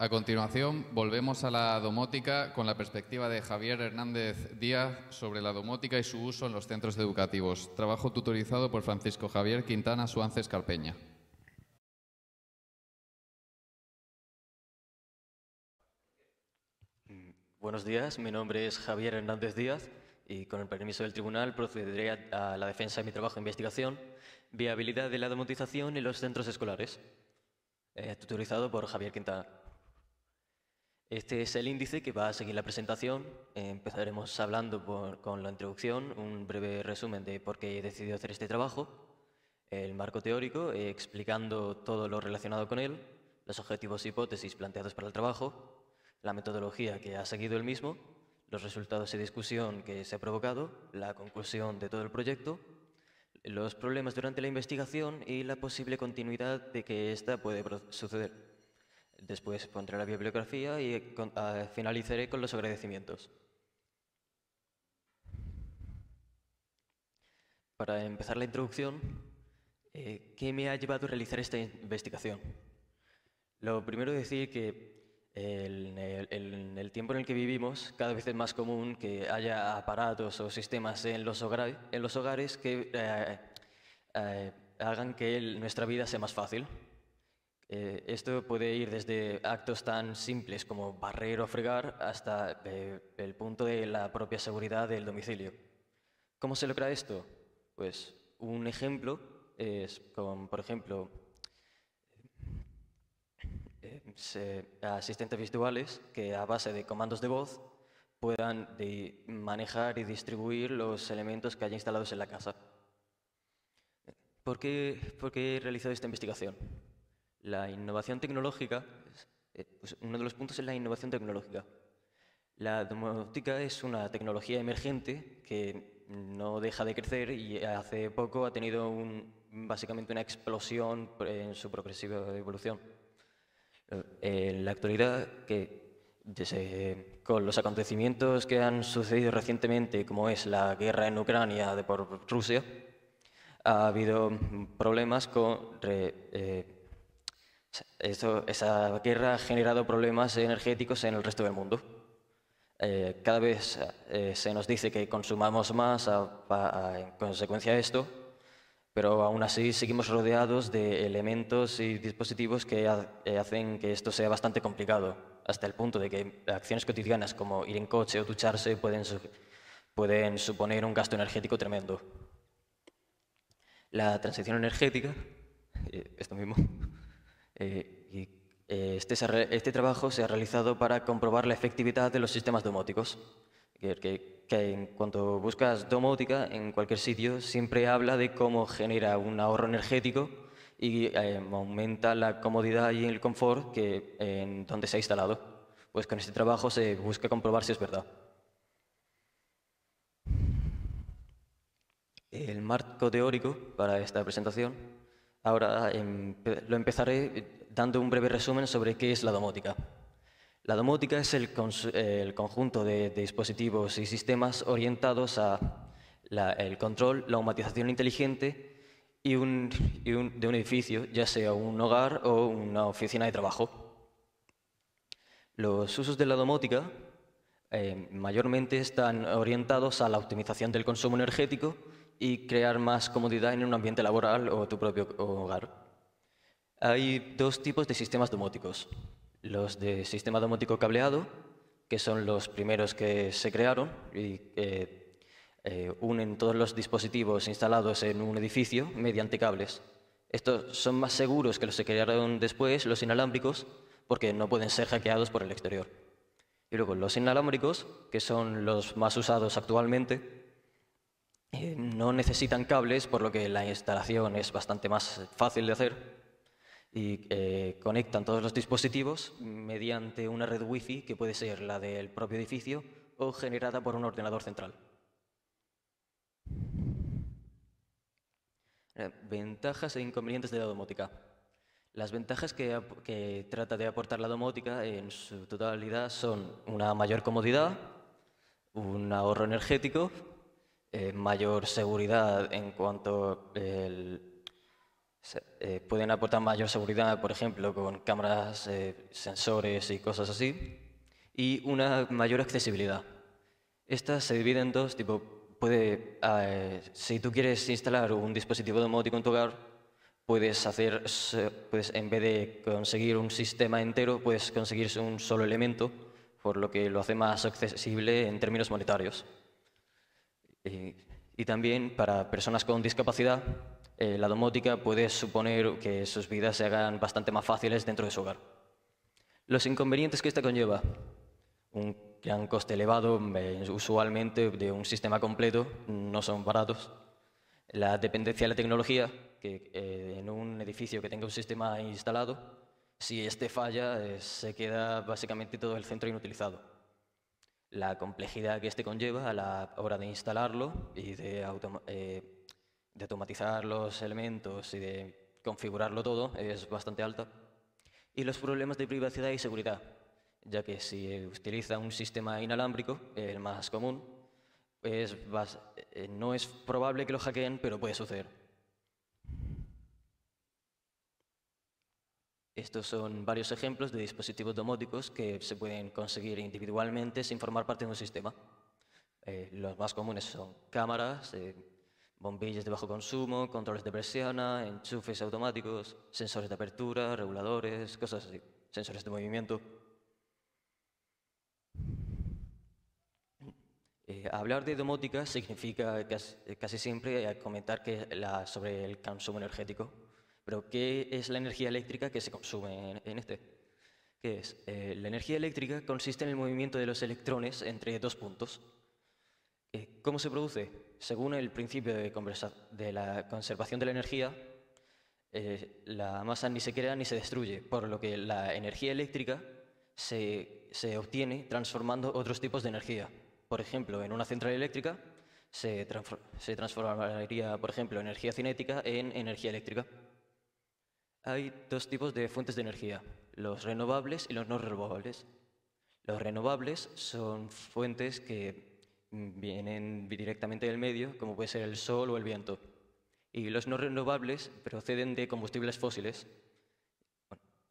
A continuación, volvemos a la domótica con la perspectiva de Javier Hernández Díaz sobre la domótica y su uso en los centros educativos. Trabajo tutorizado por Francisco Javier Quintana Suárez Carpeña. Mm, buenos días, mi nombre es Javier Hernández Díaz y con el permiso del tribunal procederé a la defensa de mi trabajo de investigación, viabilidad de la domotización en los centros escolares, eh, tutorizado por Javier Quintana. Este es el índice que va a seguir la presentación. Empezaremos hablando con la introducción, un breve resumen de por qué he decidido hacer este trabajo, el marco teórico, eh, explicando todo lo relacionado con él, los objetivos y e hipótesis planteados para el trabajo, la metodología que ha seguido el mismo, los resultados y discusión que se ha provocado, la conclusión de todo el proyecto, los problemas durante la investigación y la posible continuidad de que ésta puede suceder. Después pondré la bibliografía y eh, ah, finalizaré con los agradecimientos. Para empezar la introducción, eh, ¿qué me ha llevado a realizar esta investigación? Lo primero es decir que en el, tiempo en el que vivimos, cada vez es más común que haya aparatos o sistemas en los, hogares que eh, hagan que nuestra vida sea más fácil. Eh, esto puede ir desde actos tan simples como barrer o fregar hasta eh, el punto de la propia seguridad del domicilio. ¿Cómo se logra esto? Pues un ejemplo es con, por ejemplo, eh, asistentes virtuales que a base de comandos de voz puedan manejar y distribuir los elementos que haya instalados en la casa. por qué he realizado esta investigación? La innovación tecnológica, eh, pues, uno de los puntos es la innovación tecnológica. La domótica es una tecnología emergente que no deja de crecer y hace poco ha tenido un, básicamente una explosión en su progresiva evolución. Eh, en la actualidad, que con los acontecimientos que han sucedido recientemente, como es la guerra en Ucrania de por Rusia, ha habido problemas con... Eh, esa guerra ha generado problemas energéticos en el resto del mundo. Eh, cada vez eh, se nos dice que consumamos más en consecuencia de esto, pero aún así seguimos rodeados de elementos y dispositivos que eh, hacen que esto sea bastante complicado, hasta el punto de que acciones cotidianas como ir en coche o ducharse pueden suponer un gasto energético tremendo. La transición energética, esto mismo, eh, eh, este, este, trabajo se ha realizado para comprobar la efectividad de los sistemas domóticos. Que, que, cuando buscas domótica en cualquier sitio, siempre habla de cómo genera un ahorro energético y eh, aumenta la comodidad y el confort que, en donde se ha instalado. Pues con este trabajo se busca comprobar si es verdad. El marco teórico para esta presentación Ahora em, lo empezaré eh, dando un breve resumen sobre qué es la domótica. La domótica es el, conjunto de, dispositivos y sistemas orientados a el control, la automatización inteligente y, de un edificio, ya sea un hogar o una oficina de trabajo. Los usos de la domótica eh, mayormente están orientados a la optimización del consumo energético, y crear más comodidad en un ambiente laboral o tu propio hogar. Hay dos tipos de sistemas domóticos. Los de sistema domótico cableado, que son los primeros que se crearon y que eh, unen todos los dispositivos instalados en un edificio mediante cables. Estos son más seguros que los que se crearon después, los inalámbricos, porque no pueden ser hackeados por el exterior. Y luego los inalámbricos, que son los más usados actualmente, eh, no necesitan cables, por lo que la instalación es bastante más fácil de hacer y eh, conectan todos los dispositivos mediante una red Wi-Fi que puede ser la del propio edificio o generada por un ordenador central. Eh, ventajas e inconvenientes de la domótica. Las ventajas que trata de aportar la domótica en su totalidad son una mayor comodidad, un ahorro energético eh, mayor seguridad en cuanto eh, pueden aportar mayor seguridad, por ejemplo, con cámaras, eh, sensores y cosas así, y una mayor accesibilidad. Esta se divide en dos, tipo, puede, ah, si tú quieres instalar un dispositivo domótico en tu hogar, puedes hacer, en vez de conseguir un sistema entero, puedes conseguir un solo elemento, por lo que lo hace más accesible en términos monetarios y también para personas con discapacidad, eh, la domótica puede suponer que sus vidas se hagan bastante más fáciles dentro de su hogar. Los inconvenientes que esta conlleva, un gran coste elevado, eh, usualmente de un sistema completo, no son baratos, la dependencia de la tecnología, que eh, en un edificio que tenga un sistema instalado, si este falla, se queda básicamente todo el centro inutilizado la complejidad que este conlleva a la hora de instalarlo y eh, de, automatizar los elementos y de configurarlo todo es bastante alta. Y los problemas de privacidad y seguridad, ya que si utiliza un sistema inalámbrico, el más común, eh, no es probable que lo hackeen, pero puede suceder. Estos son varios ejemplos de dispositivos domóticos que se pueden conseguir individualmente sin formar parte de un sistema. Eh, los más comunes son cámaras, eh, bombillas de bajo consumo, controles de persiana, enchufes automáticos, sensores de apertura, reguladores, cosas así, sensores de movimiento. Eh, hablar de domótica significa casi, siempre comentar que sobre el consumo energético. Pero ¿qué es la energía eléctrica que se consume en, este? ¿Qué es? Eh, la energía eléctrica consiste en el movimiento de los electrones entre dos puntos. Eh, ¿Cómo se produce? Según el principio de, de la conservación de la energía, eh, la masa ni se crea ni se destruye, por lo que la energía eléctrica se, se obtiene transformando otros tipos de energía. Por ejemplo, en una central eléctrica se, transforma se transformaría, por ejemplo, energía cinética en energía eléctrica hay dos tipos de fuentes de energía, los renovables y los no renovables. Los renovables son fuentes que vienen directamente del medio, como puede ser el sol o el viento. Y los no renovables proceden de combustibles fósiles,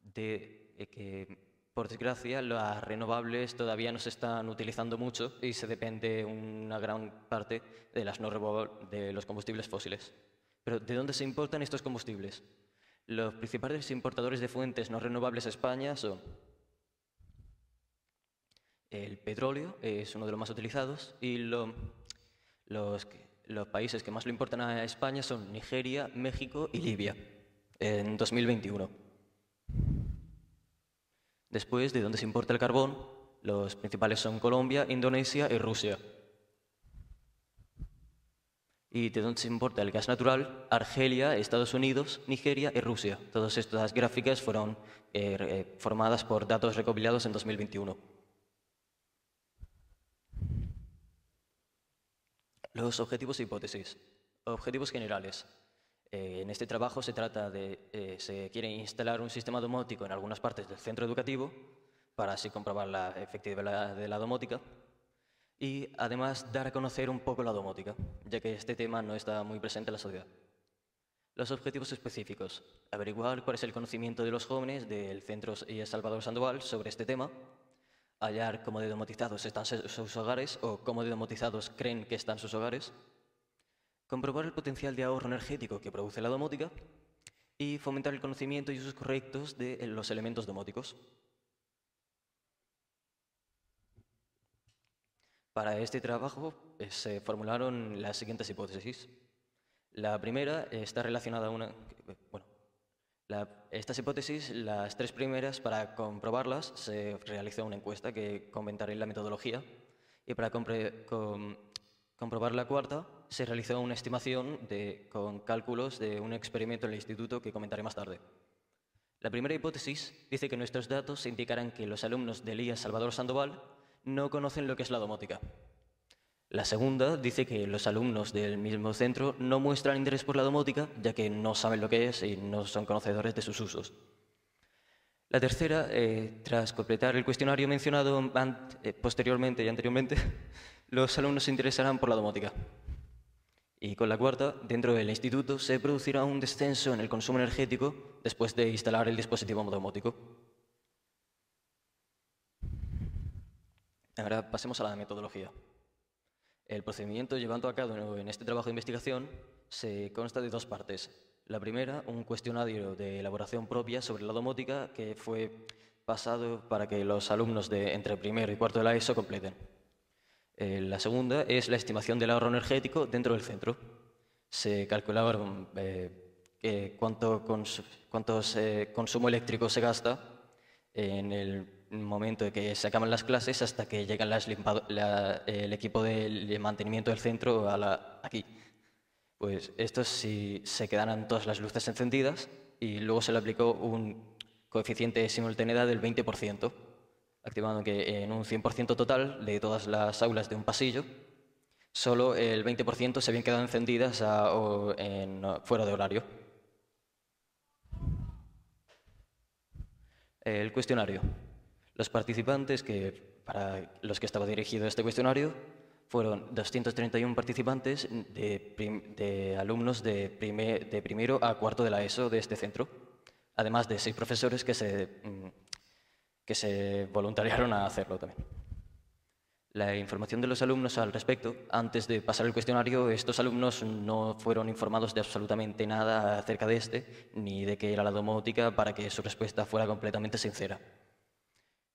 de que, por desgracia, las renovables todavía no se están utilizando mucho y se depende una gran parte de, las de los combustibles fósiles. Pero, ¿de dónde se importan estos combustibles? Los principales importadores de fuentes no renovables a España son el petróleo, eh, es uno de los más utilizados, y los, los países que más lo importan a España son Nigeria, México y Libia, en 2021. Después, de dónde se importa el carbón, los principales son Colombia, Indonesia y Rusia. Y de dónde se importa el gas natural, Argelia, Estados Unidos, Nigeria y Rusia. Todas estas gráficas fueron eh, eh, formadas por datos recopilados en 2021. Los objetivos y e hipótesis. Objetivos generales. Eh, en este trabajo se trata de, se quiere instalar un sistema domótico en algunas partes del centro educativo para así comprobar la efectividad de la domótica y además dar a conocer un poco la domótica, ya que este tema no está muy presente en la sociedad. Los objetivos específicos. Averiguar cuál es el conocimiento de los jóvenes del Centro Salvador Sandoval sobre este tema, hallar cómo de domotizados están sus hogares o cómo de domotizados creen que están sus hogares, comprobar el potencial de ahorro energético que produce la domótica y fomentar el conocimiento y usos correctos de los elementos domóticos. Para este trabajo eh, se formularon las siguientes hipótesis. La primera está relacionada a una... Bueno, estas hipótesis, las tres primeras, para comprobarlas se realizó una encuesta que comentaré en la metodología y para comprobar la cuarta se realizó una estimación de, con cálculos de un experimento en el instituto que comentaré más tarde. La primera hipótesis dice que nuestros datos indicarán que los alumnos de Elías Salvador Sandoval no conocen lo que es la domótica. La segunda dice que los alumnos del mismo centro no muestran interés por la domótica, ya que no saben lo que es y no son conocedores de sus usos. La tercera, eh, tras completar el cuestionario mencionado eh, posteriormente y anteriormente, los alumnos se interesarán por la domótica. Y con la cuarta, dentro del instituto se producirá un descenso en el consumo energético después de instalar el dispositivo domótico. Ahora pasemos a la metodología. El procedimiento llevando a cabo en este trabajo de investigación se consta de dos partes. La primera, un cuestionario de elaboración propia sobre la domótica que fue pasado para que los alumnos de entre primero y cuarto de la ESO completen. Eh, la segunda es la estimación del ahorro energético dentro del centro. Se calcularon eh, cuánto con cuántos, eh, consumo eléctrico se gasta en el momento de que se acaban las clases hasta que llega eh, el equipo de mantenimiento del centro a aquí. Pues estos si se quedaran todas las luces encendidas y luego se le aplicó un coeficiente de simultaneidad del 20%, activando que en un 100% total de todas las aulas de un pasillo, solo el 20% se habían quedado encendidas fuera de horario. El cuestionario. Los participantes, que para los que estaba dirigido este cuestionario, fueron 231 participantes de, alumnos de, primero a cuarto de la ESO de este centro, además de seis profesores que se, mm, que se voluntariaron a hacerlo también. La información de los alumnos al respecto, antes de pasar el cuestionario, estos alumnos no fueron informados de absolutamente nada acerca de este, ni de que era la domótica, para que su respuesta fuera completamente sincera.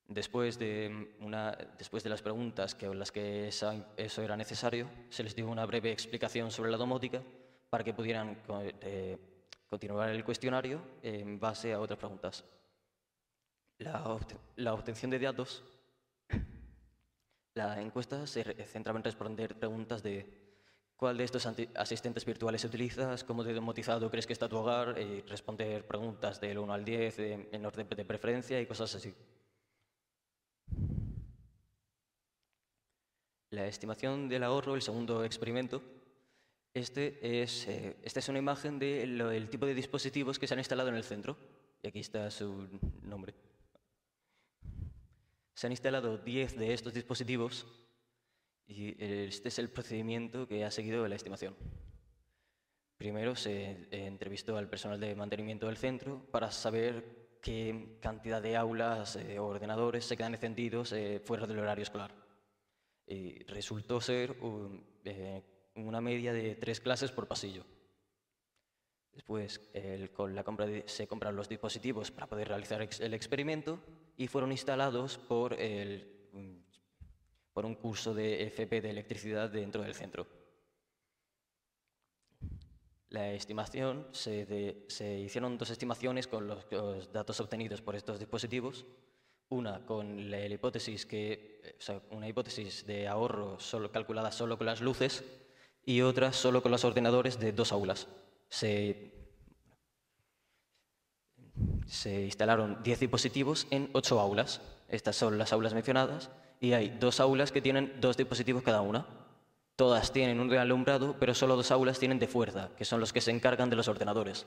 Después de, una, después de las preguntas que, en las que eso era necesario, se les dio una breve explicación sobre la domótica para que pudieran eh, continuar el cuestionario en base a otras preguntas. La, la obtención de datos. La encuesta se centraba en responder preguntas de ¿Cuál de estos asistentes virtuales utilizas? ¿Cómo de domotizado crees que está tu hogar? Y responder preguntas del 1 al 10 en orden de preferencia y cosas así. La estimación del ahorro, el segundo experimento, este es, eh, esta es una imagen del de tipo de dispositivos que se han instalado en el centro. Y aquí está su nombre. Se han instalado 10 de estos dispositivos y este es el procedimiento que ha seguido la estimación. Primero se eh, entrevistó al personal de mantenimiento del centro para saber qué cantidad de aulas eh, o ordenadores se quedan encendidos fuera del horario escolar. Eh, resultó ser eh, una media de tres clases por pasillo. Después, con la compra se compraron los dispositivos para poder realizar el experimento y fueron instalados por, mm, por un curso de FP de electricidad dentro del centro. La estimación, se, hicieron dos estimaciones con los datos obtenidos por estos dispositivos una con la, hipótesis que, una hipótesis de ahorro solo, calculada solo con las luces y otra solo con los ordenadores de dos aulas. Se, se instalaron 10 dispositivos en 8 aulas. Estas son las aulas mencionadas y hay dos aulas que tienen dos dispositivos cada una. Todas tienen un realumbrado, pero solo dos aulas tienen de fuerza, que son los que se encargan de los ordenadores.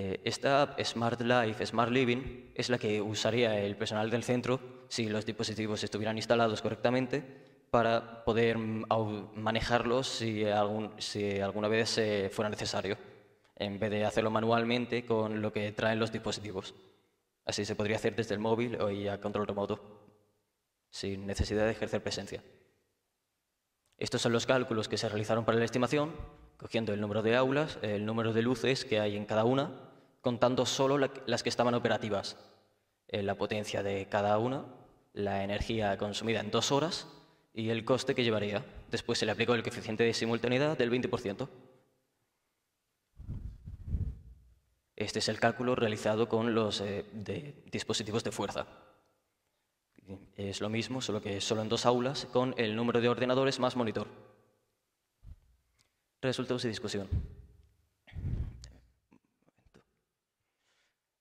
Eh, esta app Smart Life, Smart Living, es la que usaría el personal del centro si los dispositivos estuvieran instalados correctamente para poder mm, manejarlos si, alguna vez eh, fuera necesario, en vez de hacerlo manualmente con lo que traen los dispositivos. Así se podría hacer desde el móvil o a control remoto, sin necesidad de ejercer presencia. Estos son los cálculos que se realizaron para la estimación, cogiendo el número de aulas, el número de luces que hay en cada una, contando solo las que estaban operativas, eh, la potencia de cada una, la energía consumida en dos horas y el coste que llevaría. Después se le aplicó el coeficiente de simultaneidad del 20%. Este es el cálculo realizado con los eh, dispositivos de fuerza. Es lo mismo, solo que solo en dos aulas, con el número de ordenadores más monitor. Resultados y discusión.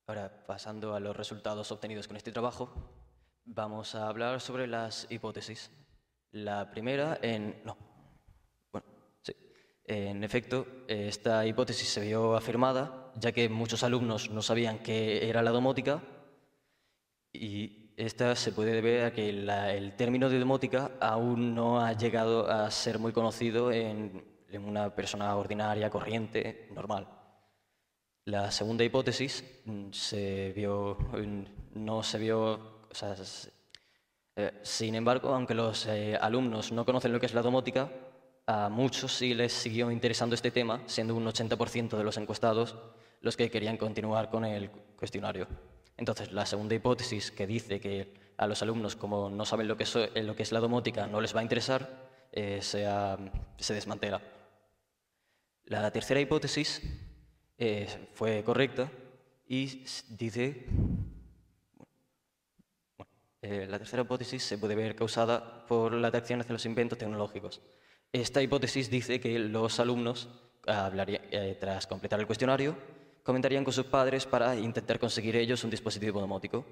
Ahora, pasando a los resultados obtenidos con este trabajo, vamos a hablar sobre las hipótesis. La primera en... No. Bueno, sí. En efecto, esta hipótesis se vio afirmada, ya que muchos alumnos no sabían qué era la domótica, y esta se puede deber a que el término de domótica aún no ha llegado a ser muy conocido en una persona ordinaria, corriente, normal. La segunda hipótesis mm, se vio, mm, no se vio, eh, sin embargo, aunque los eh, alumnos no conocen lo que es la domótica, a muchos sí les siguió interesando este tema, siendo un 80% de los encuestados los que querían continuar con el cuestionario. Entonces, la segunda hipótesis que dice que a los alumnos, como no saben lo que es, eh, lo que es la domótica, no les va a interesar, se desmantela. La tercera hipótesis eh, fue correcta y dice, eh, la tercera hipótesis se puede ver causada por la atracción hacia los inventos tecnológicos. Esta hipótesis dice que los alumnos, ah, hablaría, eh, tras completar el cuestionario, comentarían con sus padres para intentar conseguir ellos un dispositivo domótico.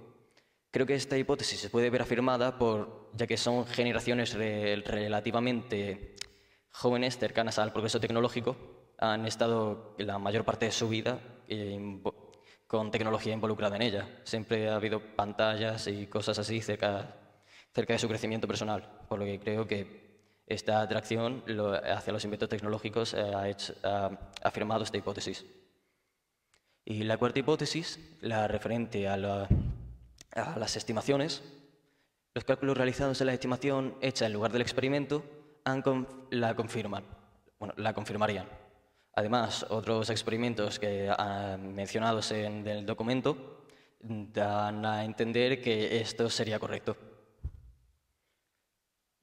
Creo que esta hipótesis se puede ver afirmada por, ya que son generaciones relativamente jóvenes cercanas al progreso tecnológico han estado la mayor parte de su vida eh, con tecnología involucrada en ella. Siempre ha habido pantallas y cosas así cerca, de su crecimiento personal, por lo que creo que esta atracción hacia los inventos tecnológicos eh, ha, afirmado esta hipótesis. Y la cuarta hipótesis, la referente a, las estimaciones, los cálculos realizados en la estimación hecha en lugar del experimento han, la confirman, bueno, la confirmarían. Además, otros experimentos que ah, mencionados en el documento dan a entender que esto sería correcto.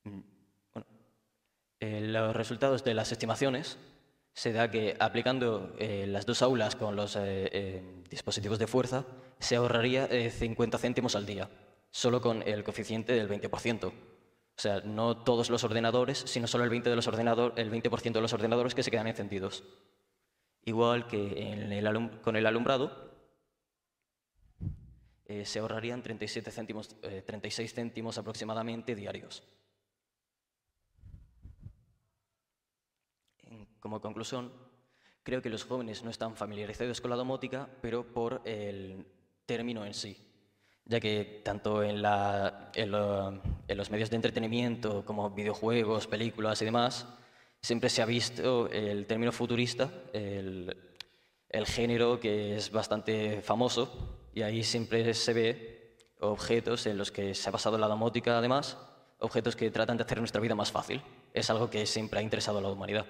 Mm, eh, los resultados de las estimaciones se da que aplicando eh, las dos aulas con los eh, dispositivos de fuerza se ahorraría 50 céntimos al día, solo con el coeficiente del 20%. O sea, no todos los ordenadores, sino solo el 20%, de los, ordenadores que se quedan encendidos. Igual que con el alumbrado, eh, se ahorrarían 36 eh, céntimos aproximadamente diarios. como conclusión, creo que los jóvenes no están familiarizados con la domótica, pero por el término en sí, ya que tanto en la en los medios de entretenimiento como videojuegos, películas y demás, siempre se ha visto el término futurista, el, el género que es bastante famoso, y ahí siempre se ve objetos en los que se ha basado la domótica, además, objetos que tratan de hacer nuestra vida más fácil. Es algo que siempre ha interesado a la humanidad.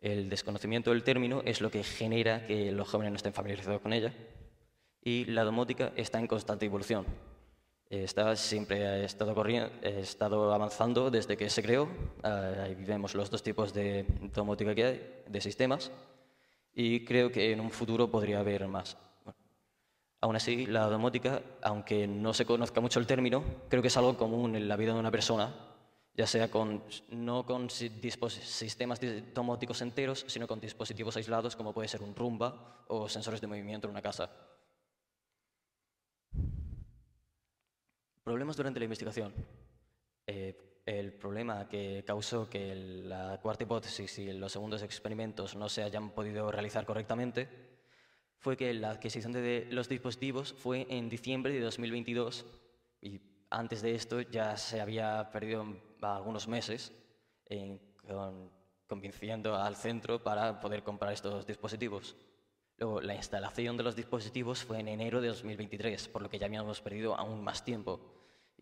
El desconocimiento del término es lo que genera que los jóvenes no estén familiarizados con ella y la domótica está en constante evolución. Está, siempre ha estado, ha estado avanzando desde que se creó. Ah, ahí vemos los dos tipos de domótica que hay, de sistemas, y creo que en un futuro podría haber más. aún así, la domótica, aunque no se conozca mucho el término, creo que es algo común en la vida de una persona, ya sea con, no con sistemas domóticos enteros, sino con dispositivos aislados como puede ser un rumba o sensores de movimiento en una casa. Problemas durante la investigación. Eh, el problema que causó que la cuarta hipótesis y los segundos experimentos no se hayan podido realizar correctamente fue que la adquisición de los dispositivos fue en diciembre de 2022 y antes de esto ya se había perdido algunos meses en, eh, convenciendo al centro para poder comprar estos dispositivos. Luego, la instalación de los dispositivos fue en enero de 2023, por lo que ya habíamos perdido aún más tiempo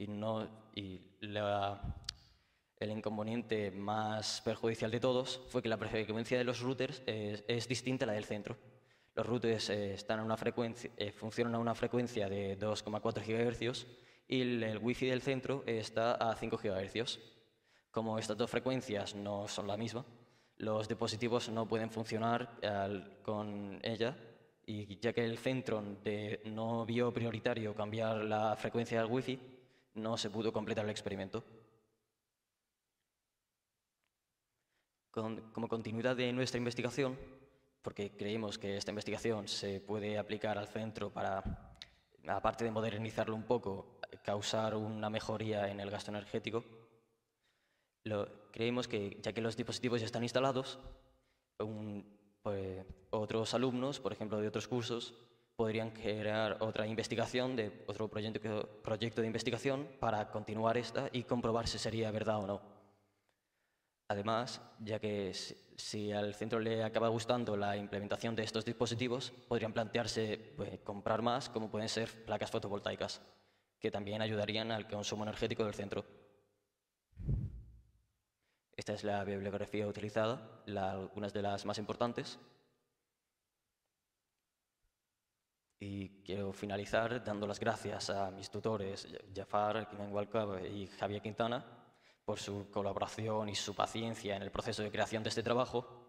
y, no, y el inconveniente más perjudicial de todos fue que la frecuencia de los routers es, distinta a la del centro. Los routers eh, están a una frecuencia, eh, funcionan a una frecuencia de 2,4 GHz y el, wifi del centro está a 5 GHz. Como estas dos frecuencias no son la misma, los dispositivos no pueden funcionar con ella y ya que el centro no vio prioritario cambiar la frecuencia del wifi, no se pudo completar el experimento. como continuidad de nuestra investigación, porque creemos que esta investigación se puede aplicar al centro para, aparte de modernizarlo un poco, causar una mejoría en el gasto energético, creemos que ya que los dispositivos ya están instalados, pues, otros alumnos, por ejemplo, de otros cursos, podrían crear otra investigación, de otro proyecto, de investigación para continuar esta y comprobar si sería verdad o no. Además, ya que si al centro le acaba gustando la implementación de estos dispositivos, podrían plantearse pues, comprar más, como pueden ser placas fotovoltaicas, que también ayudarían al consumo energético del centro. Esta es la bibliografía utilizada, algunas de las más importantes. Y quiero finalizar dando las gracias a mis tutores, Jafar, Kimen y Javier Quintana, por su colaboración y su paciencia en el proceso de creación de este trabajo,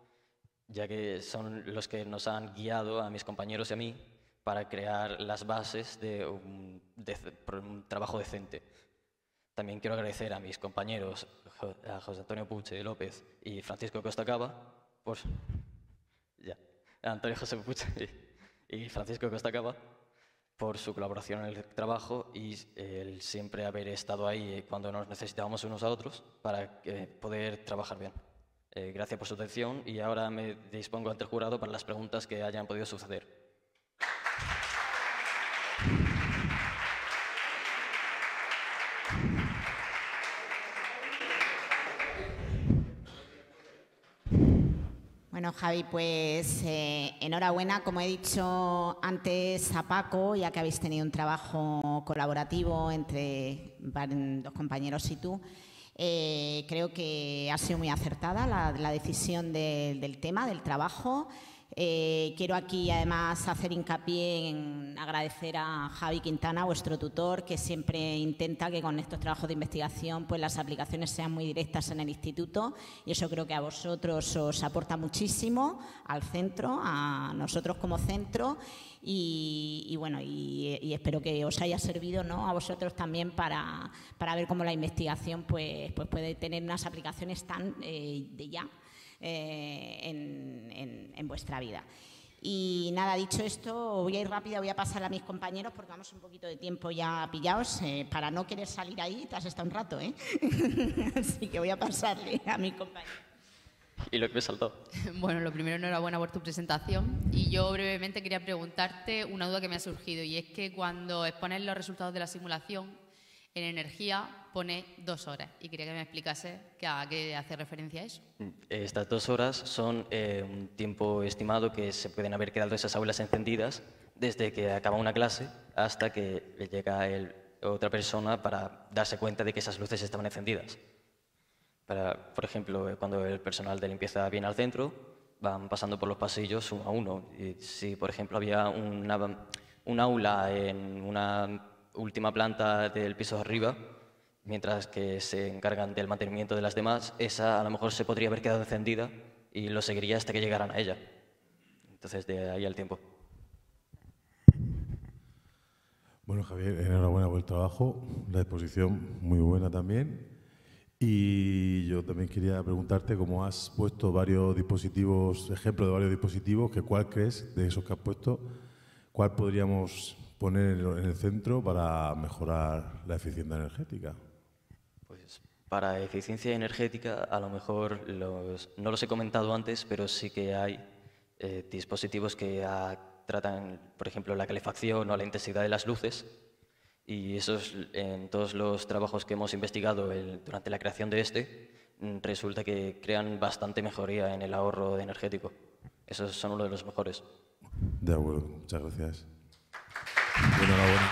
ya que son los que nos han guiado a mis compañeros y a mí para crear las bases de un, trabajo decente. También quiero agradecer a mis compañeros, a José Antonio Puche López y Francisco Costacaba, por... Ya, Antonio José Puche y Francisco Costacaba, por su colaboración en el trabajo y eh, el siempre haber estado ahí cuando nos necesitábamos unos a otros para eh, poder trabajar bien. Eh, gracias por su atención y ahora me dispongo ante el jurado para las preguntas que hayan podido suceder. Javi, pues eh, enhorabuena, como he dicho antes a Paco, ya que habéis tenido un trabajo colaborativo entre dos compañeros y tú. Eh, creo que ha sido muy acertada la, decisión del tema, del trabajo. Eh, quiero aquí además hacer hincapié en agradecer a Javi Quintana, vuestro tutor, que siempre intenta que con estos trabajos de investigación pues las aplicaciones sean muy directas en el instituto y eso creo que a vosotros os aporta muchísimo al centro, a nosotros como centro y, bueno y, espero que os haya servido a vosotros también para, ver cómo la investigación pues, pues puede tener unas aplicaciones tan eh, de ya eh, en, vuestra vida. Y nada, dicho esto, voy a ir rápida, voy a pasar a mis compañeros porque vamos un poquito de tiempo ya pillados. Eh, para no querer salir ahí, te has estado un rato, ¿eh? Así que voy a pasarle a mi compañero. ¿Y lo que me saltó? Bueno, lo primero, enhorabuena por tu presentación. Y yo brevemente quería preguntarte una duda que me ha surgido, y es que cuando expones los resultados de la simulación en energía, pone dos horas y quería que me explicase a qué hace referencia eso. Mm, estas dos horas son eh, un tiempo estimado que se pueden haber quedado esas aulas encendidas desde que acaba una clase hasta que llega el, otra persona para darse cuenta de que esas luces estaban encendidas. Para, por ejemplo, eh, cuando el personal de limpieza viene al centro, van pasando por los pasillos uno a uno. Y si, por ejemplo, había una, un aula en una última planta del piso de arriba, mientras que se encargan del mantenimiento de las demás, esa a lo mejor se podría haber quedado encendida y lo seguiría hasta que llegaran a ella. Entonces, de ahí al tiempo. Bueno, Javier, enhorabuena por el trabajo, la exposición muy buena también. Y yo también quería preguntarte, como has puesto varios dispositivos, ejemplo de varios dispositivos, que cuál crees de esos que has puesto, cuál podríamos poner en el centro para mejorar la eficiencia energética? Pues para eficiencia energética, a lo mejor no los he comentado antes, pero sí que hay eh, dispositivos que tratan, por ejemplo, la calefacción o la intensidad de las luces. Y esos, en todos los trabajos que hemos investigado durante la creación de este, mm, resulta que crean bastante mejoría en el ahorro energético. Esos son uno de los mejores. De acuerdo, muchas gracias. Enhorabuena.